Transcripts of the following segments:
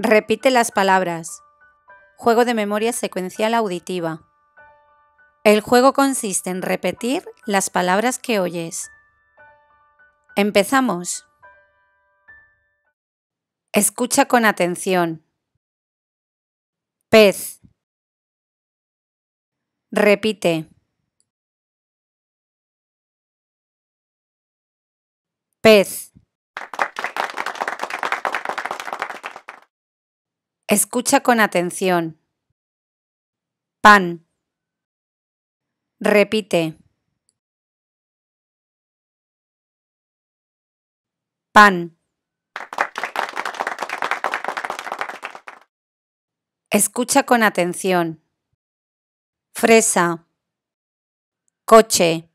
Repite las palabras. Juego de memoria secuencial auditiva. El juego consiste en repetir las palabras que oyes. Empezamos. Escucha con atención. Pez. Repite. Pez. Escucha con atención. Pan. Repite. Pan. Escucha con atención. Fresa. Coche.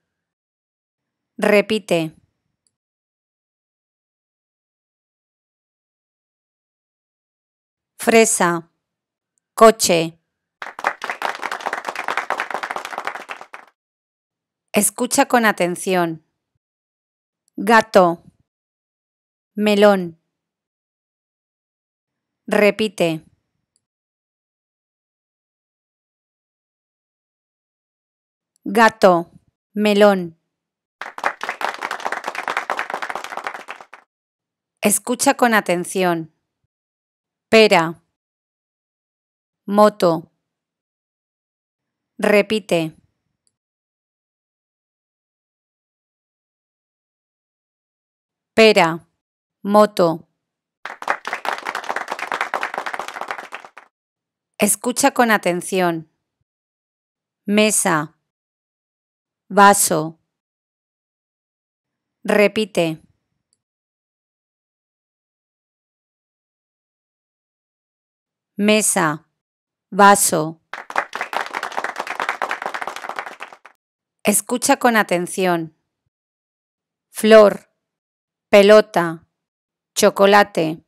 Repite. fresa, coche. Escucha con atención. Gato, melón. Repite. Gato, melón. Escucha con atención pera, moto, repite. Pera, moto. Escucha con atención. Mesa, vaso. Repite. mesa, vaso. Escucha con atención. Flor, pelota, chocolate.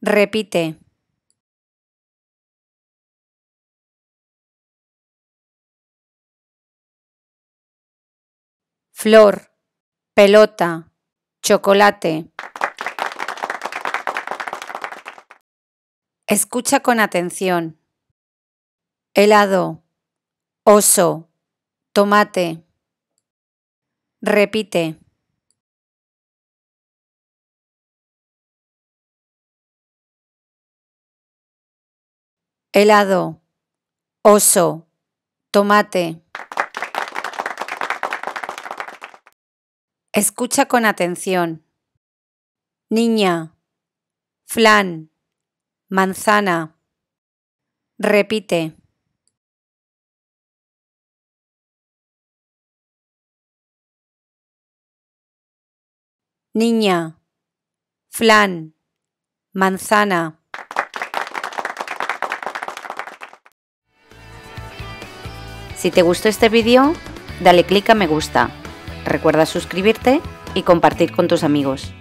Repite. Flor, pelota, chocolate. Escucha con atención. Helado, oso, tomate. Repite. Helado, oso, tomate. Escucha con atención. Niña, flan manzana, repite. Niña, flan, manzana. Si te gustó este vídeo, dale clic a me gusta. Recuerda suscribirte y compartir con tus amigos.